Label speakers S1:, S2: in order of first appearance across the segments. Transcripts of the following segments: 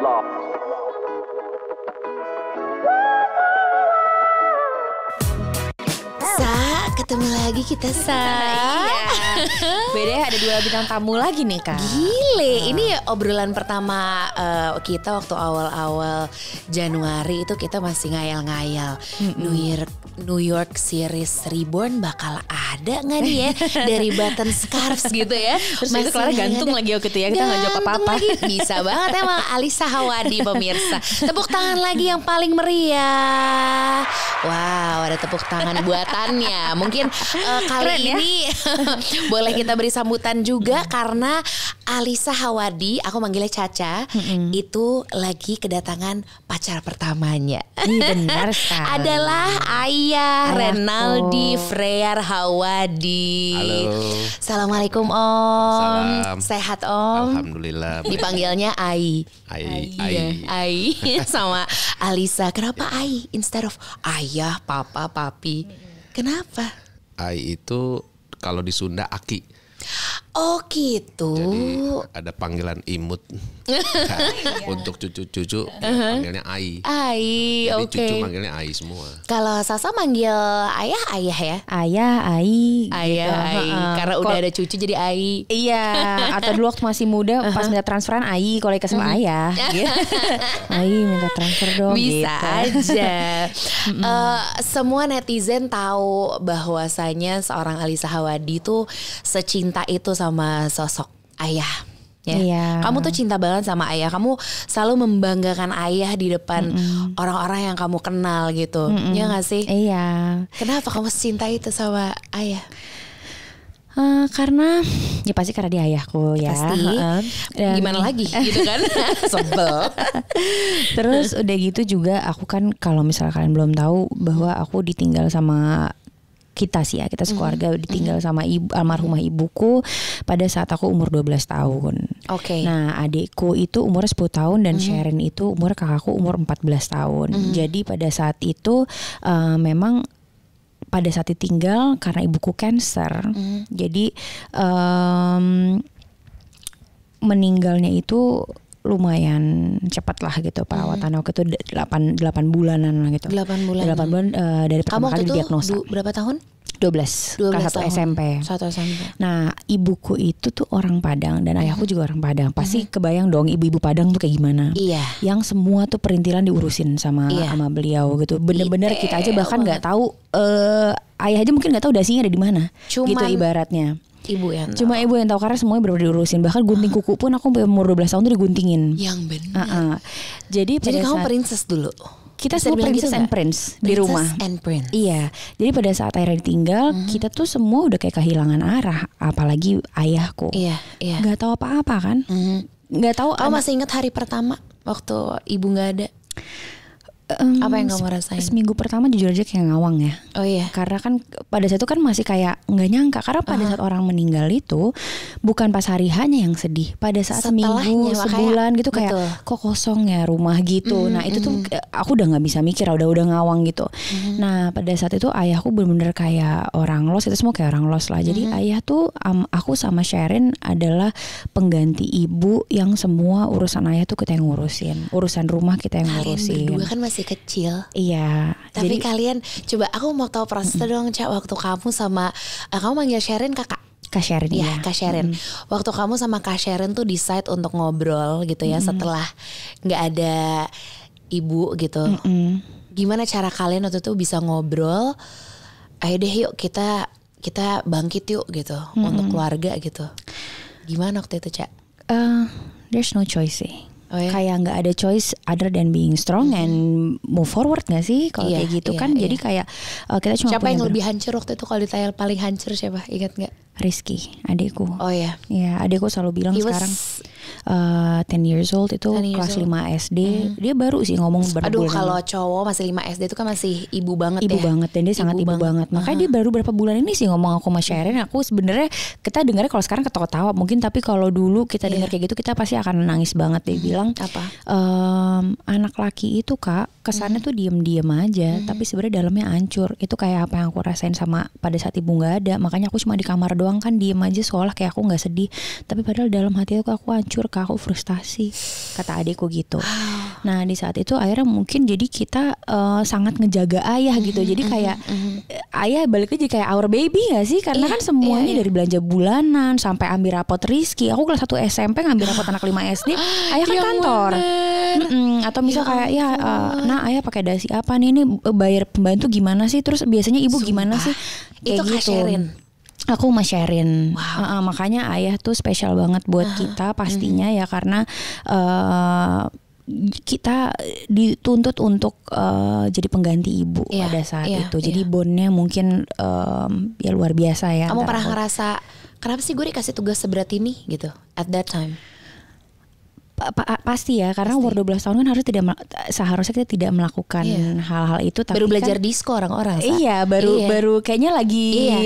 S1: Allah. Sa, ketemu lagi kita Sa. iya.
S2: Beda ya, ada dua bintang
S1: tamu lagi nih Kak. Gile, hmm. ini obrolan pertama uh, kita waktu awal-awal Januari itu kita masih ngayal-ngayal. Mm New York New York Series Reborn bakal ada ada nggak nih ya dari button scarves gitu ya. Terus Mas Clara gantung lagi waktu itu ya kita nggak jawab apa-apa. Bisa banget emang Alisa Hawadi pemirsa. Tepuk tangan lagi yang paling meriah. Wow ada tepuk tangan buatannya. Mungkin uh, kali Keren, ya. ini ya? boleh kita beri sambutan juga karena Alisa Hawadi, aku manggilnya Caca, itu lagi kedatangan pacar pertamanya. Ini benar sekali. Adalah ayah Renaldi Frear Hawa. Wadi. Halo. Assalamualaikum Om. Salam. Sehat Om.
S2: Alhamdulillah. Dipanggilnya Ai. Ai. Ai.
S1: Ai. Iya. Sama Alisa. Kenapa ya. Ai instead of ayah, papa, papi? Kenapa?
S2: Ai itu kalau di Sunda Aki.
S1: Oh gitu. Jadi
S2: ada panggilan imut.
S1: Iya.
S2: Untuk cucu-cucu -huh. panggilnya Ai.
S1: Ai, oke. Okay. Cucu
S2: manggilnya Ai semua.
S1: Kalau Sasa manggil ayah ayah ya? Ayah, Ai. Gitu. Ayah, gitu. Ai. Uh, Karena udah ada cucu jadi Ai. Iya, atau dulu waktu masih muda uh-huh. pas minta transferan Ai, kalau ikut sama uh-huh. ayah. Gitu. Ai minta transfer dong. Bisa gitu. aja. uh, semua netizen tahu bahwasanya seorang Alisa Hawadi tuh secinta itu sama sosok ayah ya. Iya. Kamu tuh cinta banget sama ayah. Kamu selalu membanggakan ayah di depan orang-orang yang kamu kenal gitu. Mm -mm. Ya gak sih? Iya. Kenapa kamu cinta itu sama ayah? Uh, karena ya pasti karena dia ayahku ya. Pasti. Uh, Dan, Gimana lagi gitu kan? Sebel. Terus udah gitu juga aku kan kalau misalnya kalian belum tahu bahwa aku ditinggal sama kita sih ya kita sekeluarga mm -hmm. ditinggal mm-hmm. sama ibu almarhumah ibuku pada saat aku umur 12 tahun. Oke. Okay. Nah, adikku itu umur 10 tahun dan mm -hmm. Sharon itu umur kakakku umur 14 tahun. Mm -hmm. Jadi pada saat itu uh, memang pada saat ditinggal karena ibuku cancer. Mm -hmm. Jadi um, meninggalnya itu lumayan cepat lah gitu perawatan hmm. waktu itu 8 8 bulanan lah gitu. 8 bulan. 8 bulan uh, dari pertama kali diagnosa. berapa tahun? 12, 12 kelas 1 SMP. 1 SMP. Nah, ibuku itu tuh orang Padang dan hmm. ayahku juga orang Padang. Pasti hmm. kebayang dong ibu-ibu Padang tuh kayak gimana. Iya. Yang semua tuh perintilan diurusin sama iya. sama beliau gitu. Bener-bener kita aja bahkan nggak tahu eh uh, ayah aja mungkin nggak tahu dasinya ada di mana. gitu ibaratnya. Ibu yang Cuma tahu. ibu yang tahu karena semuanya benar-benar diurusin. Bahkan gunting kuku pun aku umur 12 tahun tuh diguntingin. Yang benar. Uh -uh. Jadi Jadi kamu saat, princess dulu. Kita Bisa semua princess gitu and prince princess di rumah. and prince. Iya. Jadi pada saat akhirnya ditinggal, mm -hmm. kita tuh semua udah kayak kehilangan arah, apalagi ayahku. Iya, iya. Gak tahu apa-apa kan? Mm -hmm. Gak tahu. Kamu masih ingat hari pertama waktu ibu gak ada? Um, apa yang kamu rasain? Seminggu pertama jujur aja kayak ngawang ya. Oh iya. Karena kan pada saat itu kan masih kayak nggak nyangka karena pada uh-huh. saat orang meninggal itu bukan pas hari hanya yang sedih. Pada saat seminggu, sebulan gitu kayak betul. kok kosong ya rumah gitu. Mm, nah, itu tuh mm-hmm. aku udah nggak bisa mikir, udah udah ngawang gitu. Mm. Nah, pada saat itu ayahku bener-bener kayak orang los itu semua kayak orang los lah. Jadi mm. ayah tuh um, aku sama Sharon adalah pengganti ibu yang semua urusan ayah tuh kita yang ngurusin. Urusan rumah kita yang ngurusin. Kalian berdua kan masih masih kecil. Iya. Tapi jadi, kalian coba aku mau tahu prosesnya mm -mm. dong, Cak, waktu kamu sama uh, kamu manggil Sherin kakak. Kak Sherin Iya, ya. Kak Sherin Mm Waktu kamu sama Kak Sherin tuh decide untuk ngobrol gitu ya mm setelah nggak ada ibu gitu. Mm -hmm. Gimana cara kalian waktu itu bisa ngobrol? Ayo deh yuk kita kita bangkit yuk gitu mm -hmm. untuk keluarga gitu. Gimana waktu itu, Cak? Uh, there's no choice sih Oh, iya? kayak nggak ada choice other than being strong hmm. and move forward gak sih kalau iya, kayak gitu iya, kan iya. jadi kayak uh, kita cuma siapa yang lebih hancur waktu itu kalau ditanya paling hancur siapa ingat nggak Rizky adikku oh ya ya adikku selalu bilang He sekarang was 10 eh, years old itu years kelas old. 5 SD hmm. dia baru sih ngomong berapa Aduh kalau cowok masih 5 SD itu kan masih ibu banget ibu ya. banget dan dia ibu sangat ibu banget, makanya uh -huh. dia baru berapa bulan ini sih ngomong aku sama Sharon aku sebenarnya kita dengarnya kalau sekarang ketawa-tawa mungkin tapi kalau dulu kita yeah. dengar kayak gitu kita pasti akan nangis banget dia mm-hmm. bilang apa um, anak laki itu kak kesannya hmm. tuh diem-diem aja hmm. tapi sebenarnya dalamnya hancur itu kayak apa yang aku rasain sama pada saat ibu nggak ada makanya aku cuma di kamar doang kan diem aja seolah kayak aku nggak sedih tapi padahal dalam hati aku aku hancur kak aku frustasi kata adikku gitu ah. nah di saat itu akhirnya mungkin jadi kita uh, sangat ngejaga ayah gitu mm-hmm, jadi mm-hmm, kayak mm-hmm. ayah balik aja kayak our baby gak sih karena iya, kan semuanya iya, iya. dari belanja bulanan sampai ambil rapot Rizky aku kelas satu SMP ngambil rapot anak 5 SD ayah kan ya kantor mm -mm, atau misal ya kayak ya uh, sana ayah pakai dasi apa nih ini eh, bayar pembantu gimana sih terus biasanya ibu Sumpah. gimana sih kayak itu gitu aku mau sharein wow. uh, makanya ayah tuh spesial banget buat uh kita mhm. pastinya uh ya karena uh, kita dituntut untuk uh, jadi pengganti ibu yeah, pada saat yeah, itu iya. jadi yeah. bondnya mungkin um, ya luar biasa ya kamu pernah aku. ngerasa kenapa sih gue dikasih tugas seberat ini gitu at that time pa pa pasti ya karena pasti. umur 12 tahun kan harus tidak seharusnya kita tidak melakukan iya. hal-hal iya. itu tapi baru kan belajar kan, disco orang-orang iya baru iya. baru kayaknya lagi iya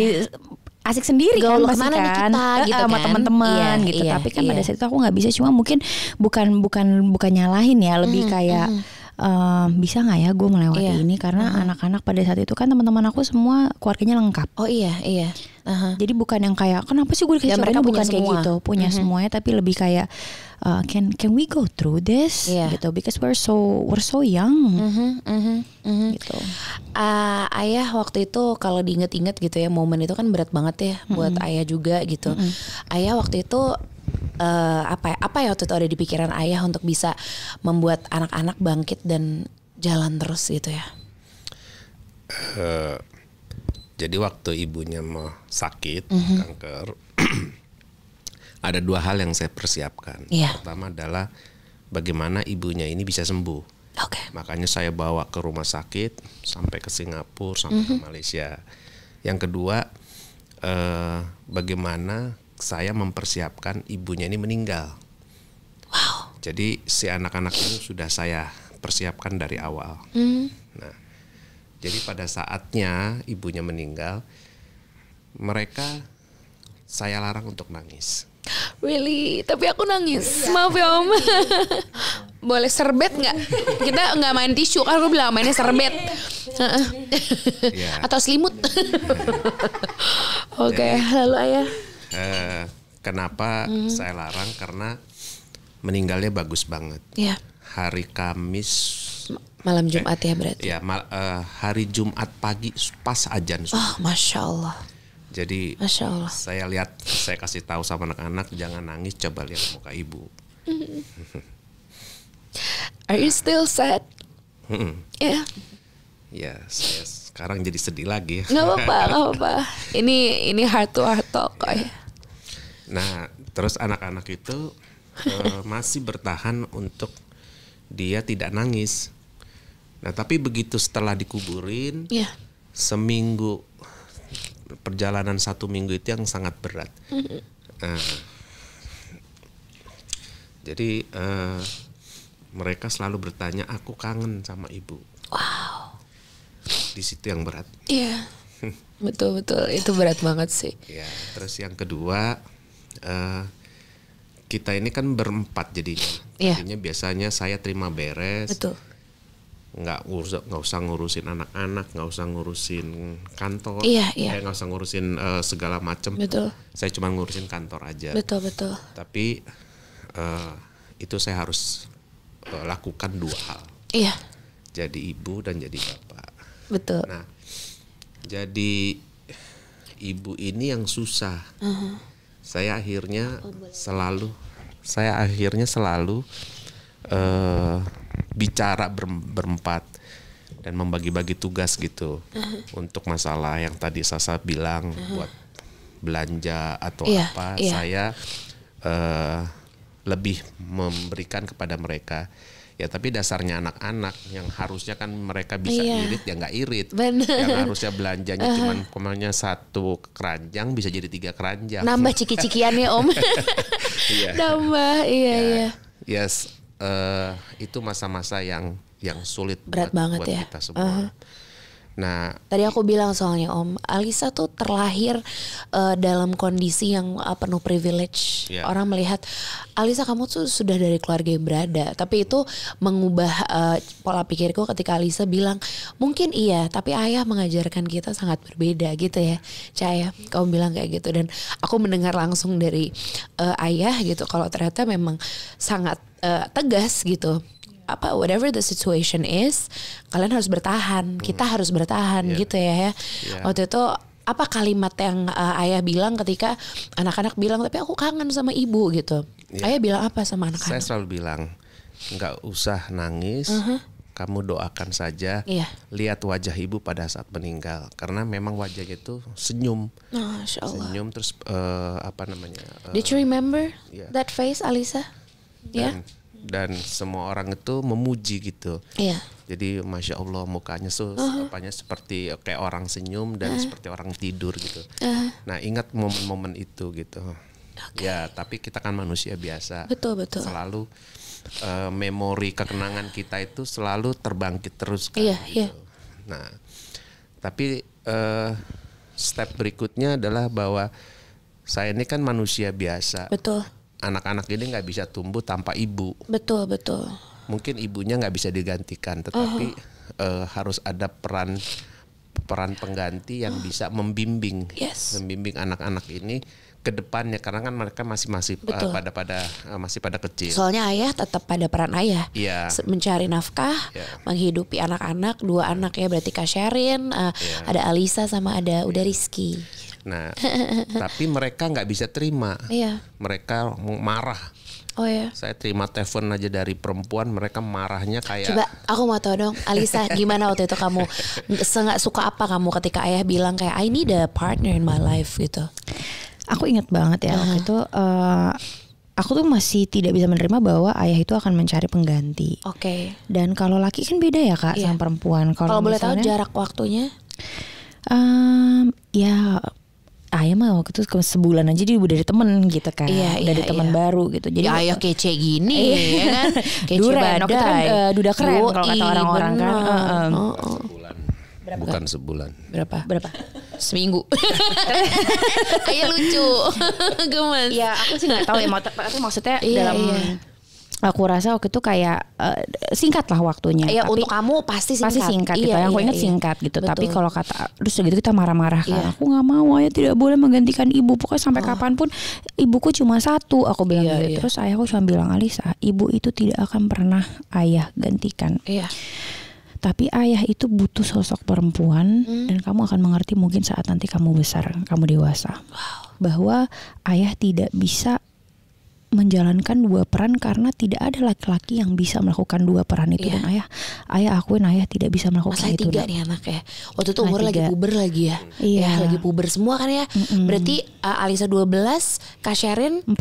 S1: asik sendiri kan Gaul kan mana kan, kita, gitu kan. sama teman-teman iya, gitu iya, tapi kan iya. pada saat itu aku nggak bisa cuma mungkin bukan bukan bukan nyalahin ya lebih mm, kayak mm. Um, bisa nggak ya gue melewati iya. ini karena mm, mm. anak-anak uh -huh. pada saat itu kan teman-teman aku semua keluarganya lengkap oh iya iya Uh-huh. Jadi bukan yang kayak kenapa sih gue dikasih ya, mereka bukan semua. kayak gitu, punya uh-huh. semuanya tapi lebih kayak uh, can can we go through this yeah. gitu because we're so we're so young. Uh-huh, uh-huh, uh-huh. Gitu. Uh, ayah waktu itu kalau diinget-inget gitu ya momen itu kan berat banget ya buat uh-huh. ayah juga gitu. Uh-huh. Ayah waktu itu uh, apa ya, apa ya waktu itu ada di pikiran ayah untuk bisa membuat anak-anak bangkit dan jalan terus gitu ya?
S2: Eh, jadi waktu ibunya mau sakit mm -hmm. kanker, ada dua hal yang saya persiapkan. Yeah. Pertama adalah bagaimana ibunya ini bisa sembuh. Okay. Makanya saya bawa ke rumah sakit sampai ke Singapura sampai mm -hmm. ke mhm. Malaysia. Yang kedua, eh, bagaimana saya mempersiapkan ibunya ini meninggal. Wow. Jadi si anak-anak ini sudah saya persiapkan dari awal. Mm. Jadi pada saatnya ibunya meninggal, mereka saya larang untuk nangis.
S1: Really, tapi aku nangis. Iya. Maaf ya om. Boleh serbet nggak? Kita nggak main tisu kan aku bilang mainnya serbet. Iya. Atau selimut. Oke, okay, lalu ayah.
S2: Uh, kenapa hmm. saya larang? Karena meninggalnya bagus banget. Yeah. Hari Kamis
S1: malam Jumat ya berarti.
S2: Ya, mal, uh, hari Jumat pagi pas ajan Oh,
S1: masya Allah.
S2: Jadi masya Allah. saya lihat, saya kasih tahu sama anak-anak jangan nangis, coba lihat muka ibu.
S1: Are you still sad?
S2: Iya. Yeah. Ya, saya sekarang jadi sedih lagi. Gak apa-apa, gak apa-apa.
S1: Ini ini heart to heart talk kok oh ya.
S2: Nah, terus anak-anak itu uh, masih bertahan untuk dia tidak nangis. Nah tapi begitu setelah dikuburin, yeah. seminggu perjalanan satu minggu itu yang sangat berat. Mm-hmm. Uh, jadi uh, mereka selalu bertanya, aku kangen sama ibu. Wow. Di situ yang berat. Iya.
S1: betul betul itu berat banget sih.
S2: Ya. Terus yang kedua. Uh, kita ini kan berempat jadinya. Yeah. Artinya biasanya saya terima beres. Betul nggak urus nggak usah ngurusin anak-anak nggak usah ngurusin kantor iya, ya, iya. nggak usah ngurusin uh, segala macem betul saya cuma ngurusin kantor aja betul betul tapi uh, itu saya harus uh, lakukan dua hal iya jadi ibu dan jadi bapak betul nah jadi ibu ini yang susah uh -huh. saya akhirnya selalu saya akhirnya selalu uh, bicara berempat dan membagi-bagi tugas gitu uh-huh. untuk masalah yang tadi Sasa bilang uh-huh. buat belanja atau yeah, apa yeah. saya uh, lebih memberikan kepada mereka ya tapi dasarnya anak-anak yang harusnya kan mereka bisa yeah. irit ya nggak irit
S1: Bener. yang
S2: harusnya belanjanya uh. cuman pemainnya satu keranjang bisa jadi tiga keranjang nambah
S1: ciki-cikiannya om
S2: iya.
S1: nambah iya iya iya
S2: yes uh, itu masa-masa yang yang sulit berat buat, banget buat ya kita uh-huh. semua. Uh Nah,
S1: tadi aku bilang soalnya Om, Alisa tuh terlahir uh, dalam kondisi yang uh, penuh privilege. Yeah. Orang melihat Alisa kamu tuh sudah dari keluarga yang berada, tapi itu mengubah uh, pola pikirku ketika Alisa bilang, "Mungkin iya, tapi ayah mengajarkan kita sangat berbeda gitu ya." Caya, kamu bilang kayak gitu dan aku mendengar langsung dari uh, ayah gitu kalau ternyata memang sangat uh, tegas gitu apa whatever the situation is kalian harus bertahan kita harus bertahan yeah. gitu ya ya yeah. waktu itu apa kalimat yang uh, ayah bilang ketika anak-anak bilang tapi aku kangen sama ibu gitu yeah. ayah bilang apa sama anak-anak
S2: saya selalu bilang nggak usah nangis uh -huh. kamu doakan saja yeah. lihat wajah ibu pada saat meninggal karena memang wajahnya itu senyum oh, senyum terus uh, apa namanya uh, did you remember yeah.
S1: that face Alisa
S2: dan yeah. dan semua orang itu memuji gitu. Yeah. Jadi masya Allah mukanya tuh uh-huh. apanya seperti kayak orang senyum dan uh-huh. seperti orang tidur gitu. Uh-huh. Nah ingat momen-momen itu gitu. Okay. Ya tapi kita kan manusia biasa. Betul betul. Selalu uh, memori kekenangan kita itu selalu terbangkit terus kan. Iya, gitu. Yeah. Nah tapi uh, step berikutnya adalah bahwa saya ini kan manusia biasa. Betul anak-anak ini nggak bisa tumbuh tanpa ibu.
S3: Betul betul.
S2: Mungkin ibunya nggak bisa digantikan, tetapi uh -huh. uh, eh, harus ada peran peran pengganti yang uh. bisa membimbing, yes. membimbing anak-anak ini ke depannya karena kan mereka masih masih uh, pada pada uh, masih pada kecil. Soalnya
S1: ayah tetap pada peran ayah. Yeah. Iya. Mencari nafkah, yeah. menghidupi anak-anak, dua yeah. anak ya berarti Kak Sherin, uh, yeah. ada Alisa sama ada yeah. Rizky.
S2: Nah, tapi mereka nggak bisa terima. Iya. Mereka marah. Oh ya. Saya terima telepon aja dari perempuan, mereka marahnya kayak. Coba
S1: aku mau tahu dong, Alisa, gimana waktu itu kamu nggak suka apa kamu ketika ayah bilang kayak I need a partner in my life gitu. Aku ingat banget ya uh -huh. waktu itu. Uh, aku tuh masih tidak bisa menerima bahwa ayah itu akan mencari pengganti. Oke. Okay. Dan kalau laki kan beda ya kak yeah. sama perempuan. Kalau boleh tahu jarak waktunya? Um, ya ayah mah waktu itu sebulan aja dia udah dari temen gitu kan iya, udah iya, dari teman iya. baru gitu jadi ya, ayah kece gini iya. ya kan kece Duren, kan, uh, duda keren kalau kata orang-orang kan uh, um. oh, oh. Sebulan.
S2: Berapa? Bukan sebulan.
S1: Berapa? Berapa? Seminggu. Kayak lucu. Gemes. Ya, aku sih nggak tahu ya. maksudnya iya, dalam iya aku rasa waktu itu kayak uh, singkat lah waktunya. Iya untuk kamu pasti singkat. Pasti singkat gitu. iya, gitu. Yang iya, aku ingat iya. singkat gitu. Betul. Tapi kalau kata terus gitu kita marah-marah kan. Iya. Aku nggak mau ya tidak boleh menggantikan ibu. Pokoknya sampai oh. kapanpun ibuku cuma satu. Aku bilang iya, gitu. Iya. Terus ayahku cuma bilang Alisa, ibu itu tidak akan pernah ayah gantikan. Iya tapi ayah itu butuh sosok perempuan hmm. dan kamu akan mengerti mungkin saat nanti kamu besar, kamu dewasa. Wow. Bahwa ayah tidak bisa menjalankan dua peran karena tidak ada laki-laki yang bisa melakukan dua peran itu yeah. dan ayah ayah akuin ayah tidak bisa melakukan Masalah itu. tiga nih anak ya. Waktu itu umur lagi puber lagi ya. Iya. Ya, lagi puber semua kan ya. Mm hmm Berarti uh, Alisa 12, Kak Sherin 14,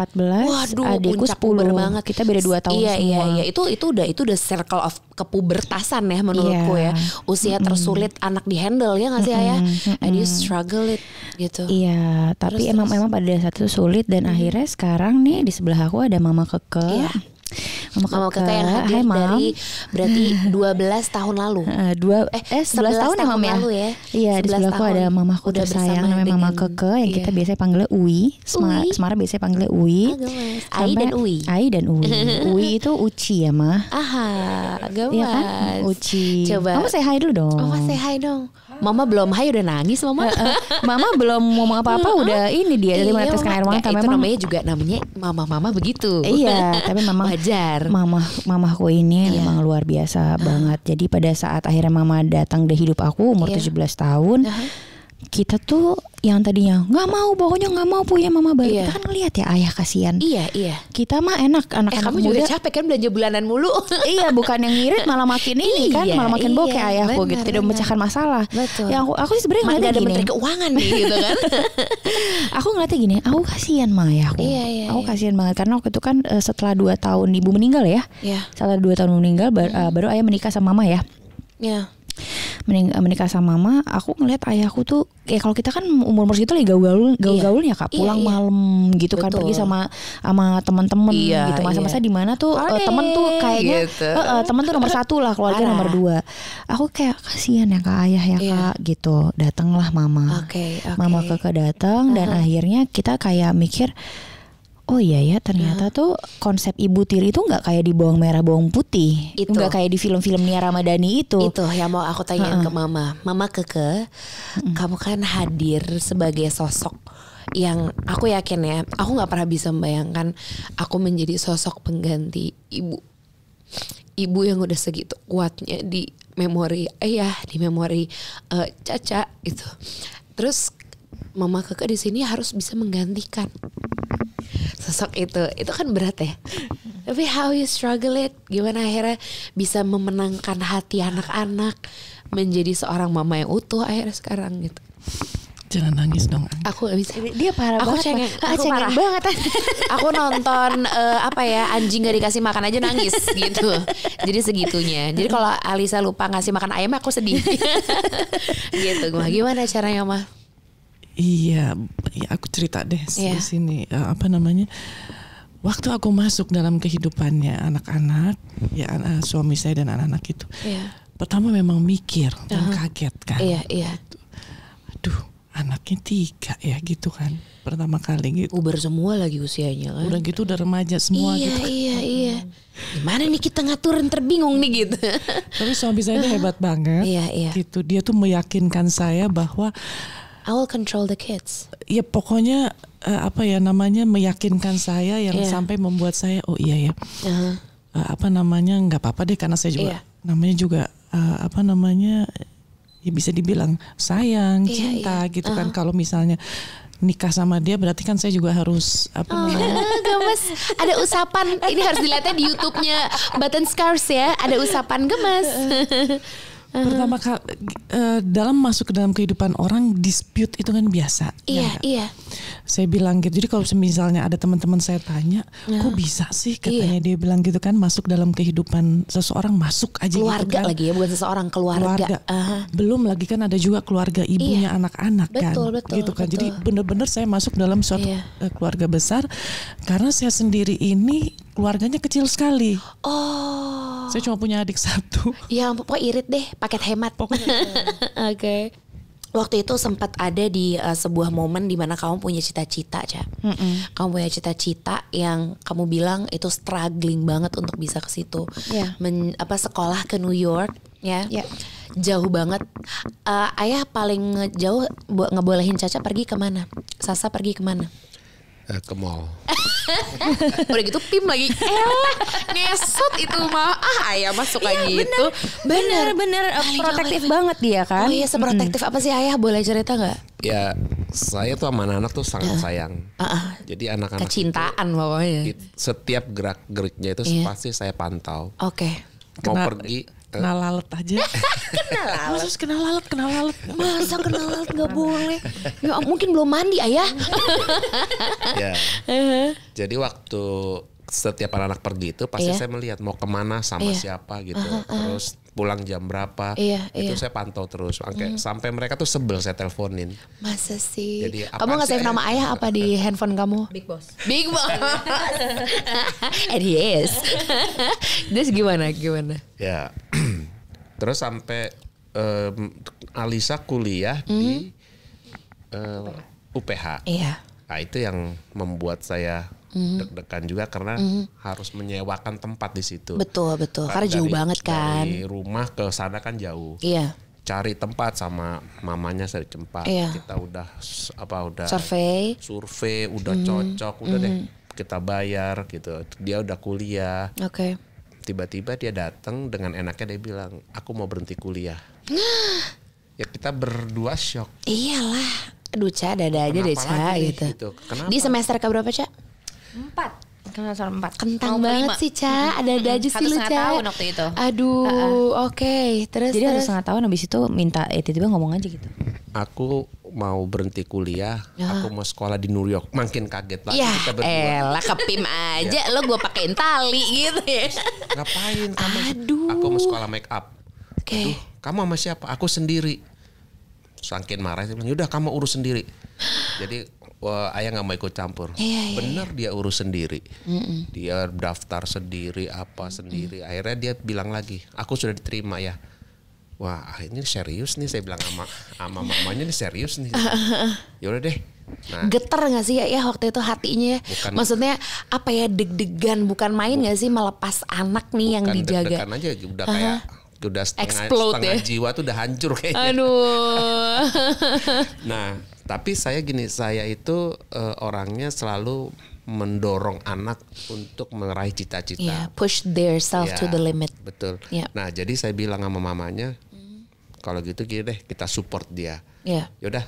S1: waduh adikku puber banget. Kita beda dua tahun iya, iya semua. Iya iya itu itu udah itu udah circle of kepubertasan ya menurutku yeah. ya. Usia mm hmm tersulit anak di handle ya nggak sih mm hmm ayah? Mm hmm And you struggle it gitu. Iya, yeah, tapi terus, emang terus. emang pada saat itu sulit dan mm -hmm. akhirnya sekarang nih di sebelah aku ada Mama Keke. Iya. Mama Kakak, Mama keke yang hadir Hai, Mam. dari berarti 12 tahun lalu. Uh, dua eh, eh 11, tahun, tahun ya Mam ya. Lalu ya. Iya, di sebelah aku ada Mama Udah tersayang namanya Mama Keke yang iya. kita biasanya panggilnya Uwi. Semar Semara biasanya panggilnya Uwi. Ah, Ai dan Uwi. Ai dan Uwi. Uwi itu Uci ya, Ma. Aha, gemas. Iya kan? Uci. Coba. Kamu say hi dulu dong. Mama say hi dong. Mama belum hai udah nangis mama. mama belum ngomong apa-apa udah ini dia jadi iya, meneteskan air mata memang. Itu namanya juga namanya mama-mama begitu. Iya, tapi mama wajar. Mama mama aku ini iya. memang luar biasa banget. Jadi pada saat akhirnya mama datang di hidup aku umur iya. 17 tahun. Uh -huh kita tuh yang tadinya nggak mau pokoknya nggak mau punya mama baru iya. kita kan ngeliat ya ayah kasihan iya iya kita mah enak eh, anak-anak eh, kamu muda. juga capek kan belanja bulanan mulu iya bukan yang ngirit malah makin ini iya, kan malah makin iya, bokeh ayahku benar, gitu tidak memecahkan masalah betul yang aku aku sih sebenarnya nggak ada gini menteri keuangan nih gitu kan aku ngeliatnya gini aku kasihan sama ayahku iya, iya, aku iya. kasihan banget karena waktu itu kan eh, setelah dua tahun ibu meninggal ya iya. setelah dua tahun meninggal bar, uh, baru ayah menikah sama mama ya Iya. Mening menikah sama mama aku ngelihat ayahku tuh ya kalau kita kan umur umur gitu lagi ya, gaul gaul iya. gaul gaulnya kak pulang iya, iya. malam gitu Betul. kan pergi sama sama teman-teman iya, gitu masa-masa iya. di mana tuh uh, temen tuh kayaknya gitu. uh, uh, temen tuh nomor satu lah keluarga Arah. nomor dua aku kayak kasihan ya kak ayah ya iya. kak gitu datanglah mama okay, okay. mama kakak datang uh -huh. dan akhirnya kita kayak mikir Oh iya ya, ternyata ya. tuh konsep ibu tiri itu nggak kayak di bawang merah bawang putih, itu nggak kayak di film-film Nia Ramadhani itu. Itu yang mau aku tanya uh -uh. ke mama, mama keke, uh -uh. kamu kan hadir sebagai sosok yang aku yakin ya, aku nggak pernah bisa membayangkan aku menjadi sosok pengganti ibu, ibu yang udah segitu kuatnya di memori ayah, di memori uh, caca itu Terus mama keke di sini harus bisa menggantikan sosok itu itu kan berat ya tapi how you struggle it gimana akhirnya bisa memenangkan hati anak-anak menjadi seorang mama yang utuh akhirnya sekarang gitu jangan nangis dong aku gak bisa dia parah aku banget cengen, aku cengeng parah. banget aku nonton uh, apa ya anjing gak dikasih makan aja nangis gitu jadi segitunya jadi kalau Alisa lupa ngasih makan ayam aku sedih gitu gimana caranya mah
S3: Iya, ya aku cerita deh yeah. sini eh, apa namanya. Waktu aku masuk dalam kehidupannya anak-anak, ya eh, suami saya dan anak-anak itu. Yeah. Pertama memang mikir dan uh -huh. kaget kan. Iya, yeah, iya. Yeah. Gitu. Aduh, anaknya tiga ya gitu kan. Pertama kali gitu. Uber semua lagi usianya kan. Udah gitu udah remaja semua yeah, gitu. yeah, kan. Iya, iya, Gimana nih kita ngatur terbingung nih gitu. Tapi suami saya uh hebat banget. Iya, yeah, iya. Yeah. Gitu, dia tuh meyakinkan saya bahwa I will control the kids. Ya pokoknya uh, apa ya namanya meyakinkan saya yang yeah. sampai membuat saya oh iya ya. Uh-huh. Uh, apa namanya nggak apa-apa deh karena saya juga yeah. namanya juga uh, apa namanya ya bisa dibilang sayang, yeah, cinta yeah. gitu kan. uh-huh. kan kalau misalnya nikah sama dia berarti kan saya juga harus apa oh,
S1: gemes. Ada usapan. Ini harus dilihatnya di YouTube-nya Button Scars ya. Ada usapan gemes. uh-huh. pertama kali uh,
S3: eh, dalam masuk ke dalam kehidupan orang dispute itu kan biasa iya ya, iya saya bilang gitu jadi kalau misalnya ada teman-teman saya tanya uh. kok bisa sih iya. katanya iya. dia bilang gitu kan masuk dalam kehidupan seseorang masuk aja gitu keluarga gitu kan. lagi ya bukan seseorang keluarga, keluarga. Uh-huh. belum lagi kan ada juga keluarga ibunya iya. anak-anak kan betul, gitu kan betul. jadi benar-benar saya masuk dalam suatu iya. Eh, keluarga besar karena saya sendiri ini keluarganya kecil sekali oh
S1: saya cuma punya adik satu ya pokoknya irit deh paket hemat. Oke. okay. Waktu itu sempat ada di uh, sebuah momen di mana kamu punya cita-cita, Ca. Mm -mm. Kamu punya cita-cita yang kamu bilang itu struggling banget untuk bisa ke situ. Yeah. apa sekolah ke New York, ya. Yeah. Jauh banget. Uh, ayah paling jauh ngebolehin Caca pergi kemana? Sasa pergi kemana?
S2: Uh, ke mall.
S1: udah gitu pim lagi elah ngesot itu mah ah ayah masuk lagi ya, itu bener bener, bener protektif banget dia kan oh iya seprotektif hmm. apa sih ayah boleh cerita nggak
S2: ya saya tuh sama anak tuh sangat sayang uh, uh, jadi anak-anak
S1: kecintaan itu, pokoknya
S2: setiap gerak geriknya itu yeah. pasti saya pantau oke okay. mau Kena, pergi kenal
S1: lalat aja. kenal lalat. Masa kenal lalat, kenal lalat. Masa kenal lalat nggak boleh. Ya, mungkin belum mandi ayah. ya. Uh -huh.
S2: Jadi waktu setiap anak-anak pergi itu pasti iya. saya melihat mau kemana sama iya. siapa gitu uh -huh. terus pulang jam berapa iya, itu iya. saya pantau terus sampai, hmm. sampai mereka tuh sebel saya teleponin
S1: masa sih Jadi, kamu nggak save nama
S2: ayah apa di handphone kamu big boss big boss
S1: and he is terus gimana gimana
S2: ya terus sampai um, Alisa kuliah hmm? di uh, mhm. eh, UPH iya nah, itu yang membuat saya mm-hmm. deg-degan juga karena mm harus menyewakan tempat di situ. Betul betul. Karena dari, jauh banget kan. Dari rumah ke sana kan jauh. Iya. Cari tempat sama mamanya cari tempat. Iya. Kita udah apa udah survei, survei udah mm cocok, udah mm deh mm-hmm. kita bayar gitu. Dia udah kuliah.
S1: Oke. Okay.
S2: Tiba-tiba dia datang dengan enaknya dia bilang, "Aku mau berhenti kuliah." ya kita berdua shock.
S1: Iyalah. Aduh, Ca, dada aja deh, Ca, gitu.
S2: gitu. Kenapa? Di semester
S1: ke berapa, Ca? Empat. Kenal soal empat. Kentang
S2: Mau banget sih, Ca. Ada-ada aja sih lu, Ca. tahun waktu
S1: itu. Aduh, oke. Okay. Terus Jadi satu setengah tahun habis itu minta eh tiba-tiba ngomong aja gitu.
S2: Aku mau berhenti kuliah, ya. aku mau sekolah di New York. Makin kaget lah ya, kita berdua. elah
S1: kepim aja ya. lo gue pakein tali gitu ya.
S2: Ngapain kamu? Aduh. Aku mau sekolah make up. Oke. Okay. kamu sama siapa? Aku sendiri Sangkin marah sih, udah kamu urus sendiri." Jadi wah, ayah nggak mau ikut campur. Iya, iya, iya. Bener iya. dia urus sendiri. Mm-mm. Dia daftar sendiri apa Mm-mm. sendiri. Akhirnya dia bilang lagi, "Aku sudah diterima ya." Wah, ah, ini serius nih saya bilang sama sama mamanya ini serius nih. Yaudah deh, Nah,
S1: geter gak sih ya, ya waktu itu hatinya bukan, maksudnya apa ya deg-degan bukan main bu, gak sih melepas anak nih yang dijaga deg
S2: aja udah uh -huh. kayak udah setengah, Explode ya. setengah ya? jiwa tuh udah hancur kayaknya.
S1: Aduh.
S2: nah, tapi saya gini, saya itu uh, orangnya selalu mendorong anak untuk meraih cita-cita. Yeah,
S1: push their self yeah, to the limit.
S2: Betul. Yeah. Nah, jadi saya bilang sama mamanya, kalau gitu gini deh kita support dia. Yeah. Yaudah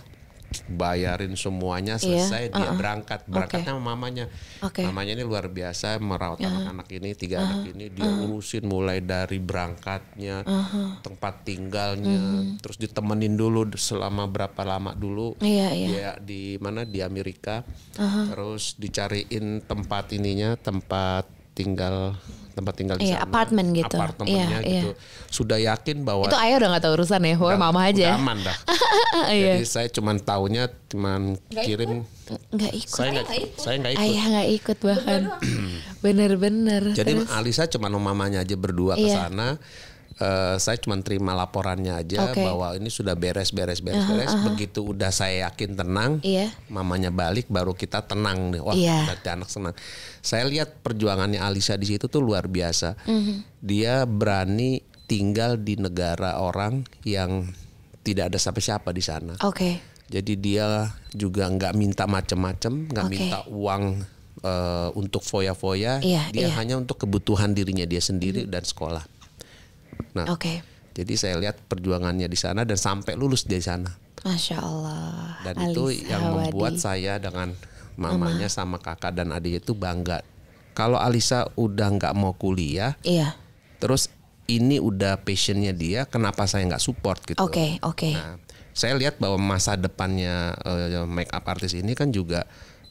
S2: bayarin semuanya iya. selesai yeah. dia uh -uh. berangkat berangkatnya okay. mamanya okay. mamanya ini luar biasa merawat iya. anak-anak -huh. ini tiga uh -huh. anak ini dia uh -huh. urusin mulai dari berangkatnya uh -huh. tempat tinggalnya uh mhm. -huh. terus ditemenin dulu selama berapa lama dulu yeah, yeah. dia di mana di Amerika uh -huh. terus dicariin tempat ininya tempat tinggal tempat tinggal di yeah, sana. apartemen gitu. Apartemennya yeah, gitu. Yeah. Sudah yakin bahwa Itu ayah
S1: udah gak tahu urusan ya, wah mama aja. Udah aman dah. Iya. Jadi yeah.
S2: saya cuma tahunya cuma kirim
S1: nggak ikut. Saya nggak ikut. Saya gak ikut. Ayah nggak ikut bahkan. Bener-bener. Jadi Terus.
S2: Alisa cuma mamanya aja berdua yeah. ke iya. sana uh, saya cuma terima laporannya aja okay. bahwa ini sudah beres beres beres uh-huh, beres uh-huh. begitu udah saya yakin tenang yeah. mamanya balik baru kita tenang nih wah yeah. berarti anak senang saya lihat perjuangannya Alisa di situ tuh luar biasa uh-huh. dia berani tinggal di negara orang yang tidak ada siapa-siapa di sana okay. jadi dia juga nggak minta macem-macem nggak okay. minta uang Uh, untuk foya-foya, iya, dia iya. hanya untuk kebutuhan dirinya dia sendiri mm -hmm. dan sekolah. Nah, okay. jadi saya lihat perjuangannya di sana dan sampai lulus di sana.
S1: Masya Allah.
S2: Dan itu yang Hawadi. membuat saya dengan mamanya sama kakak dan adik itu bangga. Kalau Alisa udah nggak mau kuliah, iya. terus ini udah passionnya dia, kenapa saya nggak support gitu? Oke, okay, oke. Okay. Nah, saya lihat bahwa masa depannya uh, eh, make up artis ini kan juga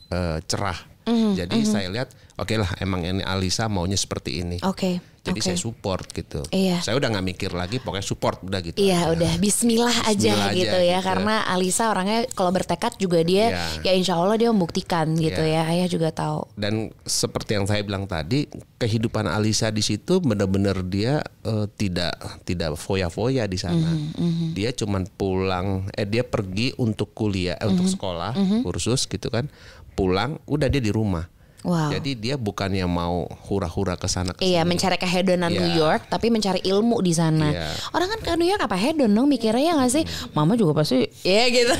S2: uh, cerah
S1: Mm, Jadi mm. saya
S2: lihat, oke okay lah emang ini Alisa maunya seperti ini. Oke. Okay. Jadi okay. saya support gitu. Iya. Saya udah nggak mikir lagi, pokoknya support udah gitu.
S1: Iya, aja. Iya. udah Bismillah, Bismillah aja, aja gitu ya, gitu. karena Alisa orangnya kalau bertekad juga dia, iya. ya Insya Allah dia membuktikan gitu iya. ya. Ayah juga tahu.
S2: Dan seperti yang saya bilang tadi, kehidupan Alisa di situ benar-benar dia uh, tidak tidak foya-foya di sana. Mm -hmm. Dia cuman pulang, eh dia pergi untuk kuliah, eh, mm -hmm. untuk sekolah, mm -hmm. kursus gitu kan pulang udah dia di rumah. Wow. Jadi dia bukannya mau hura-hura ke sana
S1: Iya, mencari kehedonan yeah. New iya. York tapi mencari ilmu di sana. Yeah. Orang kan ke New York apa hedon dong mikirnya ya nggak sih? Mama juga pasti ya
S2: yeah, gitu.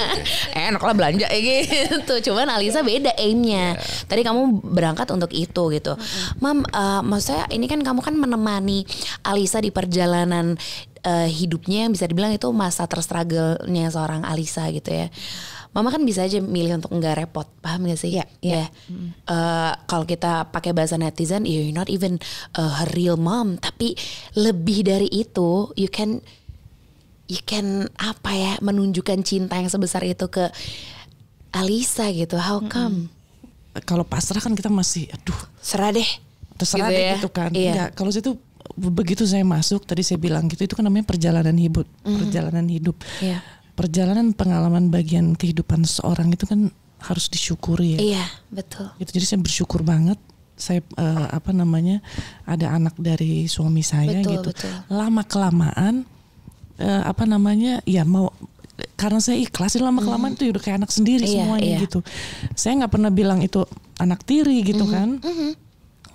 S1: Enak lah belanja ya gitu. Cuman Alisa beda aimnya. Yeah. Tadi kamu berangkat untuk itu gitu. Mam, uh, maksudnya ini kan kamu kan menemani Alisa di perjalanan uh, hidupnya yang bisa dibilang itu masa terstruggle seorang Alisa gitu ya mama kan bisa aja milih untuk nggak repot paham gak sih iya, iya. ya yeah, yeah. yeah. mm. uh, eh, kalau kita pakai bahasa netizen you're not even a real mom tapi lebih dari itu you can you can apa ya menunjukkan cinta yang sebesar itu ke Alisa gitu how come mm
S3: -hmm. kalau pasrah kan kita masih
S1: aduh serah deh
S3: terserah gitu deh ya. gitu kan iya. Enggak, kalau situ begitu saya masuk tadi saya bilang gitu itu kan namanya perjalanan hidup mm -hmm. perjalanan hidup yeah perjalanan pengalaman bagian kehidupan seorang itu kan harus disyukuri ya. Iya, betul. Gitu, jadi saya bersyukur banget saya uh, apa namanya ada anak dari suami saya betul, gitu. Betul. Lama kelamaan uh, apa namanya ya mau karena saya ikhlas lama kelamaan mm. itu ya udah kayak anak sendiri iya, semuanya iya. gitu. Saya nggak pernah bilang itu anak tiri gitu mm -hmm. kan. Mm -hmm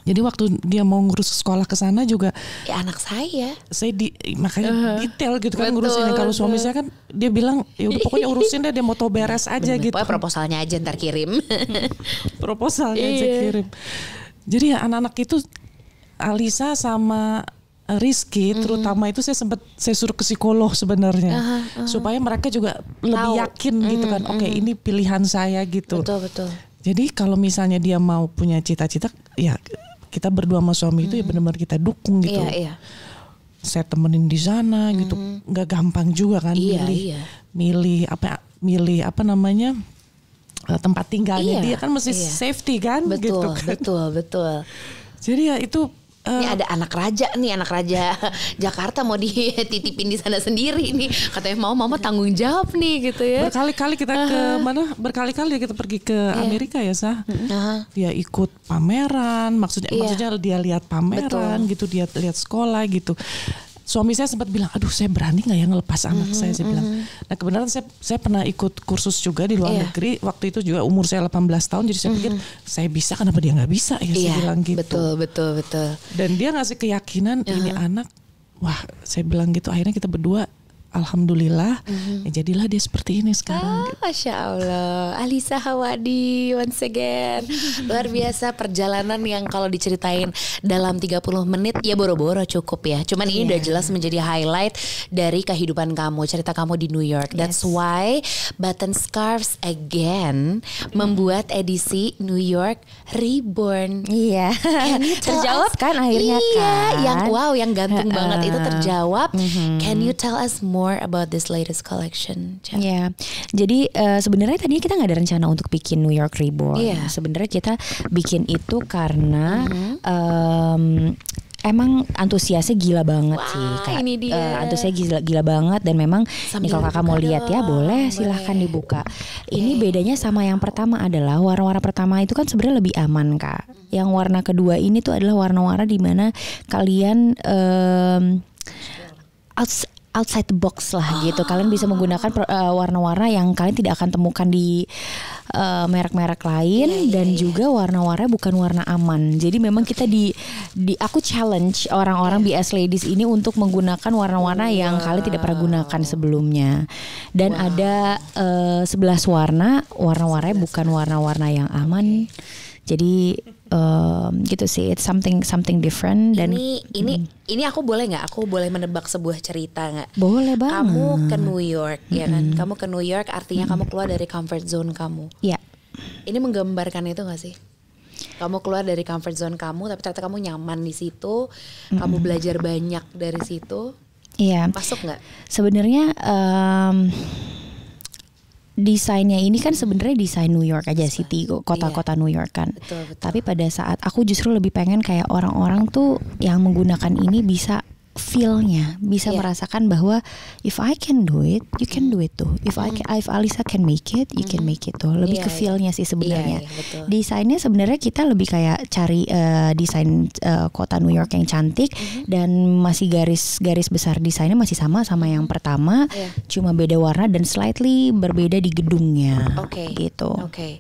S3: jadi waktu dia mau ngurus sekolah ke sana juga ya anak saya. Saya di makanya uh, -huh. detail gitu kan ngurusin kalau suami saya kan dia bilang ya udah pokoknya urusin deh dia mau beres aja Bener. gitu. Pokoknya proposalnya aja ntar kirim. proposalnya aja iya. kirim. Jadi ya anak-anak itu Alisa sama Rizky mm. terutama itu saya sempat saya suruh ke psikolog sebenarnya uh, uh, supaya mereka juga lebih yakin mm, gitu mm-hmm, kan oke okay, mm-hmm. ini pilihan saya gitu. Betul betul. Jadi kalau misalnya dia mau punya cita-cita ya kita berdua sama suami mm itu ya mm-hmm. benar-benar kita dukung gitu. Iya, iya. Saya temenin di sana mm gitu. nggak gampang juga kan iya, milih iya. milih apa milih apa namanya? Eh, tempat tinggalnya iya, dia kan mesti iya.
S1: safety kan betul, gitu kan. Betul, betul. Jadi ya itu ini ada anak raja nih, anak raja Jakarta mau dititipin di sana sendiri nih. Katanya mau mama tanggung jawab nih gitu ya. Berkali-kali kita ke
S3: mana? Berkali-kali kita pergi ke iya. Amerika ya, Sah. uh Dia ikut pameran, maksudnya yeah. maksudnya dia lihat pameran gitu, dia lihat sekolah gitu suami saya sempat bilang, aduh saya berani nggak ya ngelepas mm -hmm, anak mm-hmm, saya, saya mm -hmm. bilang. Mm-hmm. Nah kebenaran saya saya pernah ikut kursus juga di luar yeah. negeri, waktu itu juga umur saya 18 tahun, jadi saya mm -hmm. pikir mm-hmm. saya bisa, kenapa dia nggak bisa ya? Yeah, saya iya, bilang gitu. Betul betul betul. Dan dia ngasih keyakinan uh -huh. ini iya. anak, wah saya bilang gitu. Akhirnya kita berdua alhamdulillah mm-hmm. ya jadilah dia
S1: seperti ini sekarang. Ah, Masya Allah, Alisa Hawadi once again luar biasa perjalanan yang kalau diceritain dalam 30 menit ya boro-boro cukup ya. Cuman ini yeah. udah iya. jelas menjadi highlight dari kehidupan kamu, cerita kamu di New York. That's yes. why Button Scarves again mm. membuat edisi New York Reborn. Iya, yeah. terjawab kan akhirnya iya, kan. Iya, yang wow, yang gantung uh, banget itu terjawab. Mm-hmm. Can you tell us more? more about this latest collection? Ya, yeah. jadi uh, sebenarnya tadinya kita nggak ada rencana untuk bikin New York Reborn. Yeah. Sebenarnya kita bikin itu karena mm -hmm. um, emang antusiasnya gila banget Wah, sih kak. Ini dia. Uh, antusiasnya gila, gila banget dan memang ini kalau kakak mau lihat ya boleh, boleh. silahkan dibuka. Iya. Ini bedanya sama yang pertama adalah warna-warna pertama itu kan sebenarnya lebih aman kak. Mm-hmm. Yang warna kedua ini tuh adalah warna-warna di mana kalian um, outside the box lah gitu. Kalian bisa menggunakan eh, warna-warna uh, yang kalian tidak akan temukan di eh, merek-merek uh, lain yeah, iya, dan yeah. juga warna-warna bukan warna aman. Jadi memang kita di di aku challenge orang-orang yeah. BS ladies ini untuk menggunakan warna-warna wow. yang kalian tidak pernah gunakan sebelumnya. Dan wow. ada uh, eh, 11 warna, warna-warnanya bukan warna-warna yang aman. Jadi um, gitu sih it's something something different dan ini ini hmm. ini aku boleh nggak aku boleh menebak sebuah cerita nggak boleh banget kamu ke New York hmm. ya kan kamu ke New York artinya hmm. kamu keluar dari comfort zone kamu ya yeah. ini menggambarkan itu nggak sih kamu keluar dari comfort zone kamu tapi ternyata kamu nyaman di situ hmm. kamu belajar banyak dari situ Iya. Yeah. Masuk nggak? Sebenarnya um, desainnya ini kan sebenarnya desain New York aja city kota-kota iya. New York kan. Betul, betul. Tapi pada saat aku justru lebih pengen kayak orang-orang tuh yang menggunakan ini bisa feelnya bisa yeah. merasakan bahwa if I can do it, you can do it too. If mm. I can, if Alisa can make it, you mm. can make it too. Lebih yeah, ke iya, iya. feelnya yeah. sih iya, sebenarnya. Yeah, yeah, Desainnya sebenarnya kita lebih kayak cari uh, desain uh, kota New York yang cantik mm -hmm. dan masih garis-garis besar desainnya masih sama sama yang mm-hmm. pertama, yeah. cuma beda warna dan slightly berbeda di gedungnya. Oke. Okay. Gitu. Oke. Okay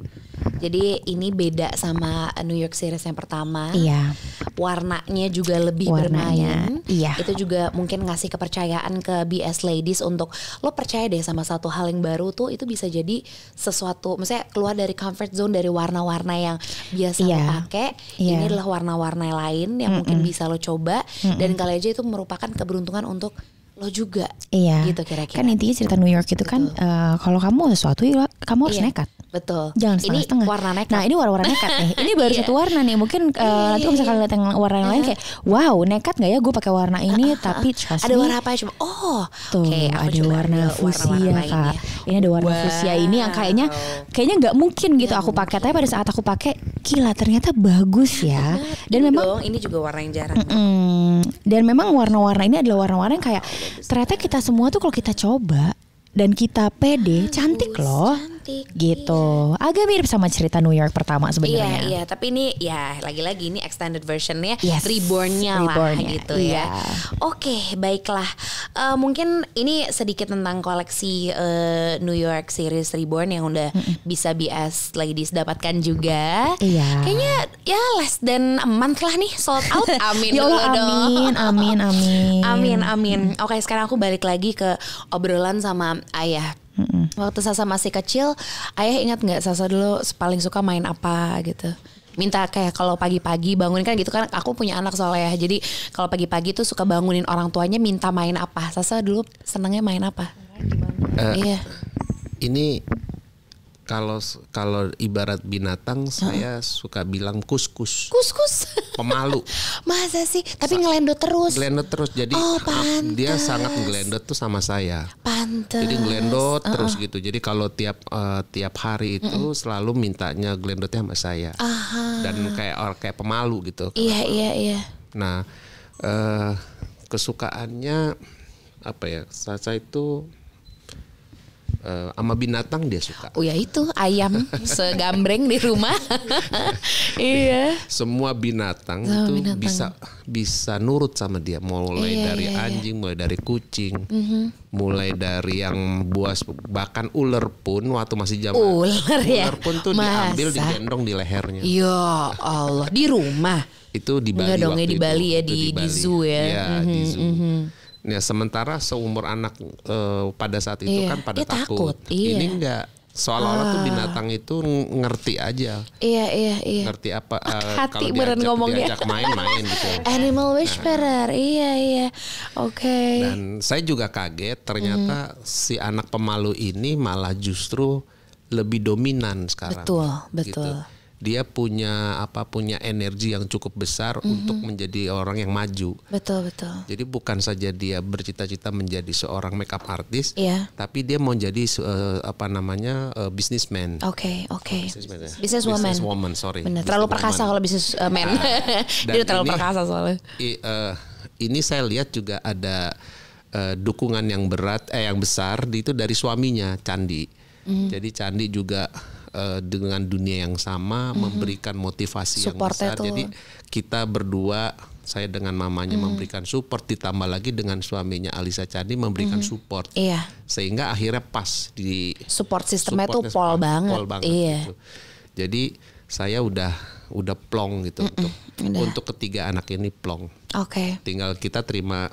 S1: jadi ini beda sama New York series yang pertama. Iya. Warnanya juga lebih Warnanya, bermain. Iya. Itu juga mungkin ngasih kepercayaan ke BS ladies untuk lo percaya deh sama satu hal yang baru tuh itu bisa jadi sesuatu. Maksudnya keluar dari comfort zone dari warna-warna yang biasa iya. lo pakai. Iya. Ini adalah warna-warna lain yang mm -mm. mungkin bisa lo coba mm -mm. dan kali aja itu merupakan keberuntungan untuk lo juga iya gitu kira-kira kan intinya cerita New York itu kan, Betul. kan uh, kalau kamu sesuatu ya kamu harus iya. nekat Betul. Jangan setengah-setengah. Ini warna nekat. Nah ini warna-warna nekat nih. Ini baru iya. satu warna nih. Mungkin uh, nanti kalau misalkan lihat yang warna yang lain uh-huh. kayak, wow nekat nggak ya gue pakai warna uh-huh. ini tapi trust Ada warna apa ya? Cuma oh, tuh okay, ada warna fusia warna kak. Ini ada warna wow. fuchsia ini yang kayaknya kayaknya nggak mungkin gitu aku pakai. Tapi pada saat aku pakai, gila ternyata bagus ya. Dan ini memang dong, ini juga warna yang jarang. Mm -mm. Dan memang warna-warna ini adalah warna-warna yang kayak ternyata kita semua tuh kalau kita coba dan kita pede, cantik loh. Cantik cantik gitu. Iya. Agak mirip sama cerita New York pertama sebenarnya. Iya, iya, tapi ini ya lagi-lagi ini extended versionnya yes. rebornnya reborn lah gitu ya. iya. ya. Oke, baiklah. Uh, mungkin ini sedikit tentang koleksi uh, New York series reborn yang udah mm hmm bisa bias ladies dapatkan juga. Iya. Kayaknya ya less than a month lah nih sold out. Ya amin. amin, amin, amin. Amin, amin. Oke, okay, sekarang aku balik lagi ke obrolan sama ayah Mm-mm. Waktu Sasa masih kecil, ayah ingat nggak Sasa dulu paling suka main apa gitu? Minta kayak kalau pagi-pagi bangunin kan gitu kan aku punya anak soalnya ya. Jadi kalau pagi-pagi tuh suka bangunin orang tuanya minta main apa. Sasa dulu senengnya main apa?
S2: Uh, iya. Ini kalau kalau ibarat binatang huh? saya suka bilang kuskus. Kuskus. Pemalu. Masa sih? Tapi Sa ngelendot terus. Ngelendot terus. Jadi oh, ah, dia sangat ngelendot tuh sama saya.
S1: Pantes. Jadi ngelendot uh -uh. terus gitu.
S2: Jadi kalau tiap uh, tiap hari itu uh -uh. selalu mintanya ngelendotnya sama saya. -huh. Dan kayak orang kayak pemalu gitu. Iya, yeah, iya, iya. Nah, uh, kesukaannya apa ya? Saya itu uh, eh, ama binatang dia suka. Oh
S1: ya itu ayam segambreng di rumah. iya.
S2: Semua binatang Semua itu binatang. bisa bisa nurut sama dia. Mulai iya, dari iya, iya. anjing, iya. mulai dari kucing, mm -hmm. mulai dari yang buas bahkan ular pun waktu masih zaman ular, ya? ular ya. pun tuh Masa? diambil digendong di lehernya. Ya
S1: Allah di rumah.
S2: itu di Bali. Enggak ya di Bali ya di, di, di zoo ya. ya mm -hmm, di mhm, zoo. Mm -hmm Ya sementara seumur anak uh, pada saat itu iya. kan pada dia takut. takut. Iya. Ini enggak seolah-olah tuh ah. binatang itu ngerti aja.
S1: Iya iya iya.
S2: Ngerti apa uh, Hati kalau diajak, ngomongnya. diajak main-main gitu.
S1: Animal nah. whisperer. Nah. Iya iya. Oke. Okay.
S2: Dan saya juga kaget ternyata hmm. si anak pemalu ini malah justru lebih dominan sekarang. Betul, gitu. betul. Gitu dia punya apa punya energi yang cukup besar mm -hmm. untuk menjadi orang yang maju.
S1: Betul betul.
S2: Jadi bukan saja dia bercita-cita menjadi seorang makeup artist, yeah. tapi dia mau jadi uh, apa namanya uh, businessman.
S1: Oke okay,
S2: oke. Okay. woman. Ya. Businesswoman. Businesswoman sorry. Terlalu perkasa
S1: kalau business Uh, nah, dia terlalu ini, perkasa soalnya.
S2: I, uh, ini saya lihat juga ada uh, dukungan yang berat eh yang besar di itu dari suaminya Candi. Mm. Jadi Candi juga uh, dengan dunia yang sama, mm-hmm. memberikan motivasi support yang besar. Itu. Jadi kita berdua saya dengan mamanya mm-hmm. memberikan support ditambah lagi dengan suaminya Alisa Candi memberikan mm-hmm. support. Iya. Sehingga akhirnya pas di support sistemnya itu pol banget. Pol banget iya. gitu. Jadi saya udah udah plong gitu Mm-mm, untuk udah. untuk ketiga anak ini plong. Okay. Tinggal kita terima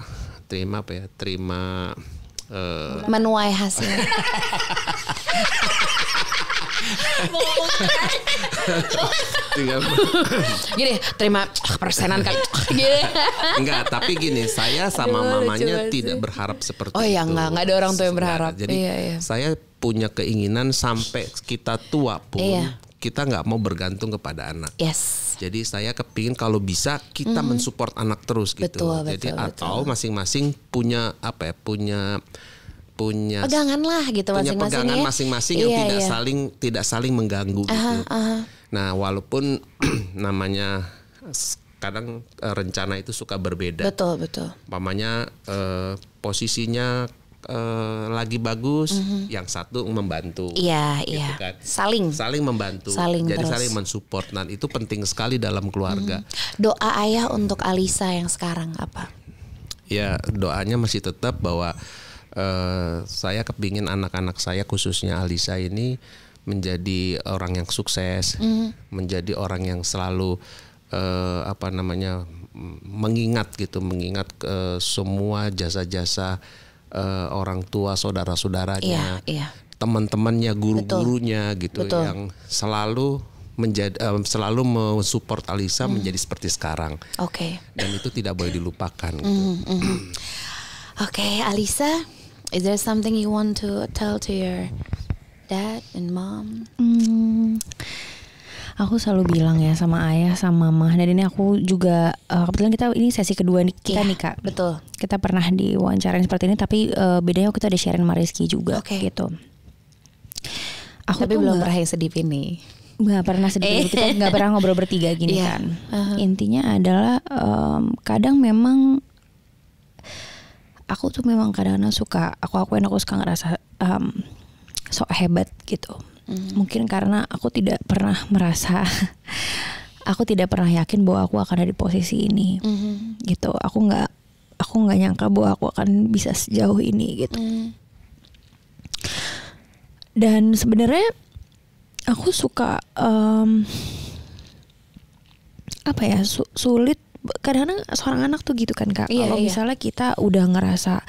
S2: terima apa ya? Terima uh, menuai hasil.
S1: gini terima persenan kali.
S2: enggak tapi gini saya sama Aduh, mamanya tidak berharap seperti oh iya, itu oh ya enggak enggak ada orang tua yang berharap jadi iya, iya. saya punya keinginan sampai kita tua pun iya. kita nggak mau bergantung kepada anak yes jadi saya kepingin kalau bisa kita mm. mensupport anak terus gitu betul, jadi betul, atau masing-masing punya apa ya punya punya pegangan
S1: lah gitu punya masing-masing ya. pegangan ya. masing-masing iya, yang iya, tidak iya. saling
S2: tidak saling mengganggu gitu. aha, gitu. Aha. Nah, walaupun namanya kadang uh, rencana itu suka berbeda. Betul, betul. Mamanya uh, eh, posisinya uh, lagi bagus, mm -hmm. yang satu membantu. Iya, gitu iya. Kan. Saling. Saling membantu. Saling Jadi terus. saling mensupport Nah itu penting sekali dalam keluarga. Mm -hmm.
S1: Doa ayah untuk Alisa yang sekarang apa?
S2: Ya, doanya masih tetap bahwa Eh, saya kepingin anak-anak saya khususnya Alisa ini menjadi orang yang sukses, mm. menjadi orang yang selalu uh, apa namanya mengingat gitu, mengingat uh, semua jasa-jasa uh, orang tua, saudara-saudaranya, yeah, yeah. teman-temannya, guru-gurunya gitu Betul. yang selalu menjadi um, selalu mensupport Alisa mm. menjadi seperti sekarang. Oke. Okay. Dan itu tidak boleh dilupakan. Gitu.
S1: Mm, mm. Oke, okay, Alisa is there something you want to tell to your dad and mom? Hmm, aku selalu bilang ya sama ayah sama mama dan ini aku juga uh, kebetulan kita ini sesi kedua nih kita yeah, nih kak. Betul. Kita pernah diwawancarain seperti ini tapi uh, bedanya kita ada sharing sama Rizky juga okay. gitu. Aku tapi belum pernah yang sedih ini. Gak pernah sedih, kita eh. gak pernah ngobrol bertiga gini yeah. kan. Uh -huh. Intinya adalah um, kadang memang aku tuh memang kadang-kadang suka aku akuin aku suka ngerasa um, sok hebat gitu mm. mungkin karena aku tidak pernah merasa aku tidak pernah yakin bahwa aku akan ada di posisi ini mm gitu aku nggak aku nggak nyangka bahwa aku akan bisa sejauh ini gitu mm. dan sebenarnya aku suka um, apa ya su sulit kadang-kadang seorang anak tuh gitu kan kak iya, kalau iya. misalnya kita udah ngerasa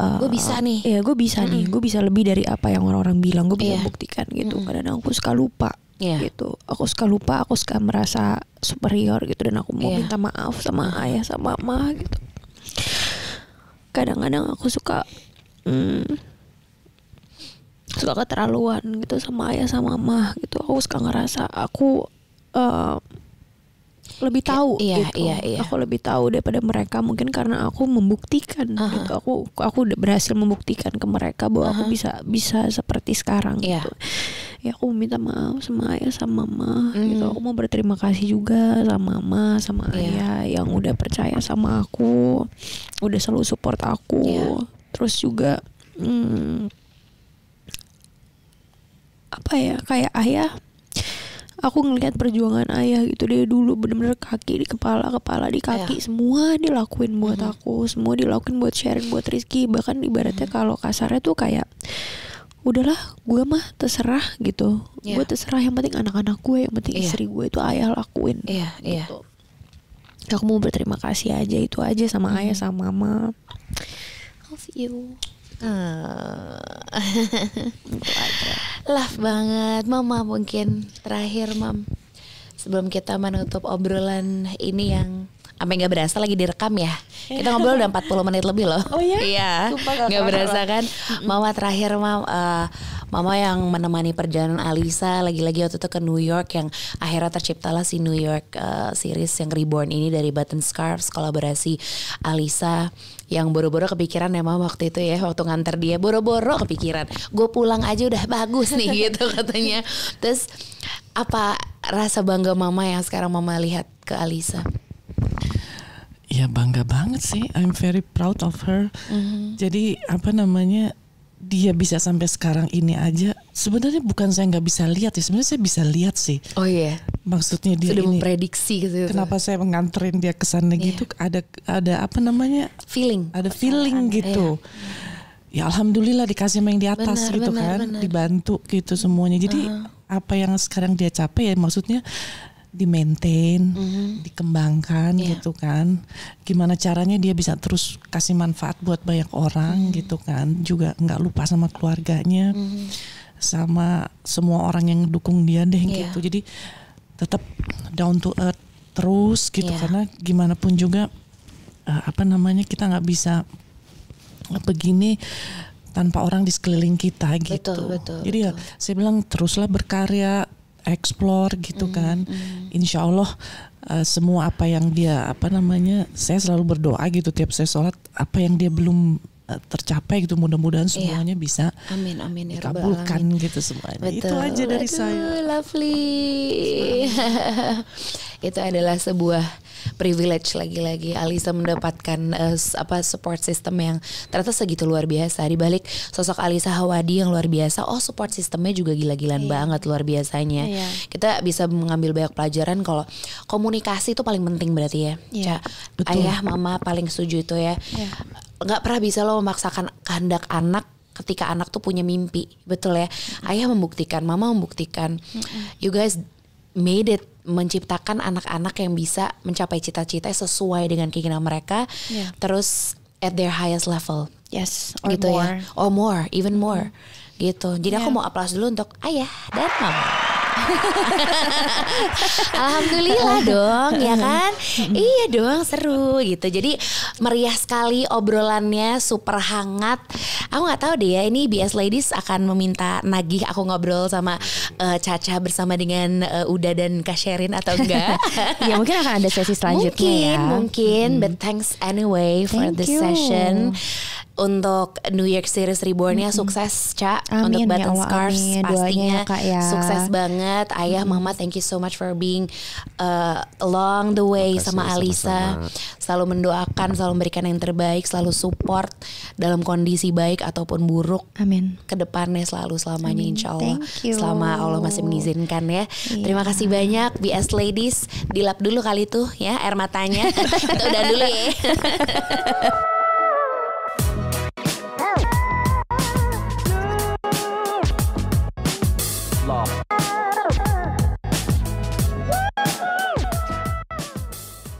S1: uh, eh, gue bisa nih ya gue bisa -hmm. nih gue bisa lebih dari apa yang orang-orang bilang gue bisa yeah. buktikan gitu -hmm. kadang-kadang aku suka lupa yeah. gitu aku suka lupa aku suka merasa superior gitu dan aku mau yeah. minta maaf sama iya. ayah sama mama gitu kadang-kadang aku suka mm, suka keterlaluan gitu sama ayah sama mama gitu aku suka ngerasa aku uh, lebih iya, tahu iya, gitu. Iya, iya. Aku lebih tahu daripada mereka mungkin karena aku membuktikan uh -huh. gitu. Aku aku udah berhasil membuktikan ke mereka bahwa uh -huh. aku bisa bisa seperti sekarang yeah. gitu. Ya aku minta maaf sama ayah sama mama mm. gitu. Hmm. Aku mau berterima kasih juga sama mama sama yeah. ayah yang udah percaya sama aku, udah selalu support aku. Yeah. Terus juga hmm, apa ya kayak ayah aku ngelihat perjuangan ayah gitu dia dulu bener-bener kaki di kepala kepala di kaki semua iya. semua dilakuin buat mm-hmm. aku semua dilakuin buat Sharon buat Rizky bahkan ibaratnya mm-hmm. kalau kasarnya tuh kayak udahlah gue mah terserah gitu yeah. gue terserah yang penting anak-anak gue yang penting yeah. istri gue itu ayah lakuin yeah, yeah. gitu aku mau berterima kasih aja itu aja sama hmm ayah sama mama love you ah. gitu love banget mama mungkin terakhir mam sebelum kita menutup obrolan ini yang sampai nggak berasa lagi direkam ya. Kita iya. ngobrol udah 40 menit lebih loh. Oh iya. Iya. Gak berasa kan. Mama terakhir mam uh, mama yang menemani perjalanan Alisa lagi-lagi waktu itu ke New York yang akhirnya terciptalah si New York uh, series yang reborn ini dari Button Scarves kolaborasi Alisa yang boro-boro kepikiran emang ya, waktu itu ya waktu nganter dia boro-boro kepikiran gue pulang aja udah bagus nih gitu katanya terus apa rasa bangga mama yang sekarang mama lihat ke Alisa
S3: ya bangga banget sih I'm very proud of her mm -hmm. jadi apa namanya dia bisa sampai sekarang ini aja sebenarnya bukan saya nggak bisa lihat ya sebenarnya saya bisa lihat sih oh iya maksudnya dia sudah ini, memprediksi gitu, kenapa saya menganterin dia ke sana yeah. gitu ada ada apa namanya feeling ada feeling iya. gitu yeah. ya alhamdulillah dikasih main di atas benar, gitu benar, kan benar. dibantu gitu semuanya jadi uh -huh. apa yang sekarang dia capek ya maksudnya di maintain, mm -hmm. dikembangkan yeah. gitu kan. Gimana caranya dia bisa terus kasih manfaat buat banyak orang mm -hmm. gitu kan. Juga nggak lupa sama keluarganya, mm -hmm. sama semua orang yang dukung dia deh yeah. gitu. Jadi tetap down to earth terus gitu yeah. karena gimana pun juga uh, apa namanya kita nggak bisa begini tanpa orang di sekeliling kita gitu. Betul, betul, Jadi ya, betul. ya saya bilang teruslah berkarya, explore gitu mm, kan. Mm. Insya Allah uh, eh, semua apa yang dia apa namanya, saya selalu berdoa gitu tiap saya sholat apa yang dia belum eh, tercapai gitu mudah-mudahan iya. semuanya iya. bisa
S1: amin amin ya dikabulkan
S3: amin. gitu semuanya Betul. itu aja dari Aduh, saya
S1: lovely itu adalah sebuah privilege lagi-lagi Alisa mendapatkan uh, apa support system yang ternyata segitu luar biasa di balik sosok Alisa Hawadi yang luar biasa oh support sistemnya juga gila-gilaan yeah. banget luar biasanya yeah. kita bisa mengambil banyak pelajaran kalau komunikasi itu paling penting berarti ya yeah. Betul. ayah mama paling setuju itu ya yeah. pernah bisa lo memaksakan kehendak anak ketika anak tuh punya mimpi betul ya ayah membuktikan mama membuktikan you guys made it menciptakan anak-anak yang bisa mencapai cita-cita sesuai dengan keinginan mereka yeah. terus at their highest level yes or gitu ya. more. ya or more even mm-hmm. more gitu jadi yeah. aku mau aplaus dulu untuk ayah dan mama Alhamdulillah dong ya kan. iya dong seru gitu. Jadi meriah sekali obrolannya super hangat. Aku nggak tahu deh ya ini BS Ladies akan meminta nagih aku ngobrol sama uh, Caca bersama dengan uh, Uda dan Kasherin atau enggak? ya mungkin akan ada sesi selanjutnya mungkin, ya. Mungkin mungkin hmm. but thanks anyway for Thank the you. session untuk New York Series reborn mm-hmm. sukses, cak. Amin, untuk ya Button ya scars amin. pastinya ya, Kak, ya. sukses banget. Ayah, mm-hmm. Mama, thank you so much for being uh, along the way Makasih, sama Alisa. Selalu mendoakan, selalu memberikan yang terbaik, selalu support dalam kondisi baik ataupun buruk. Amin. Kedepannya selalu selamanya amin. insya Allah. Selama Allah masih mengizinkan ya. Yeah. Terima kasih banyak BS Ladies. Dilap dulu kali tuh ya air matanya. udah dulu ya.